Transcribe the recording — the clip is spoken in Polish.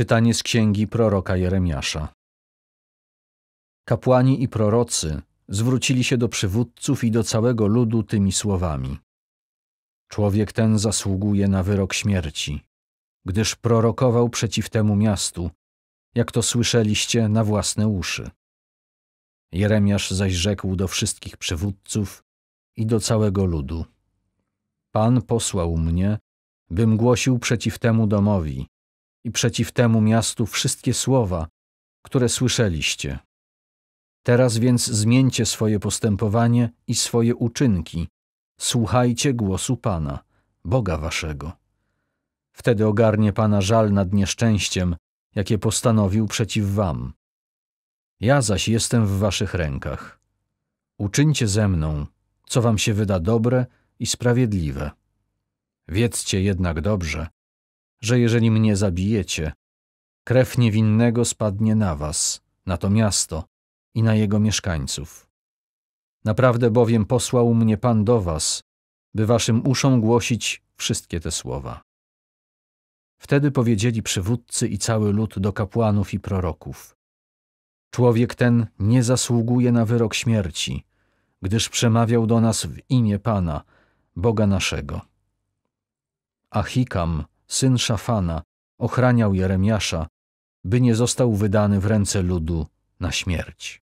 Czytanie z księgi proroka Jeremiasza. Kapłani i prorocy zwrócili się do przywódców i do całego ludu tymi słowami: Człowiek ten zasługuje na wyrok śmierci, gdyż prorokował przeciw temu miastu, jak to słyszeliście na własne uszy. Jeremiasz zaś rzekł do wszystkich przywódców i do całego ludu: Pan posłał mnie, bym głosił przeciw temu domowi i przeciw temu miastu wszystkie słowa, które słyszeliście. Teraz więc zmieńcie swoje postępowanie i swoje uczynki. Słuchajcie głosu Pana, Boga waszego. Wtedy ogarnie Pana żal nad nieszczęściem, jakie postanowił przeciw wam. Ja zaś jestem w waszych rękach. Uczyńcie ze mną, co wam się wyda dobre i sprawiedliwe. Wiedzcie jednak dobrze, że jeżeli mnie zabijecie, krew niewinnego spadnie na was, na to miasto i na jego mieszkańców. Naprawdę bowiem posłał mnie Pan do was, by waszym uszom głosić wszystkie te słowa. Wtedy powiedzieli przywódcy i cały lud do kapłanów i proroków. Człowiek ten nie zasługuje na wyrok śmierci, gdyż przemawiał do nas w imię Pana, Boga naszego. Achikam Hikam, syn Szafana, ochraniał Jeremiasza, by nie został wydany w ręce ludu na śmierć.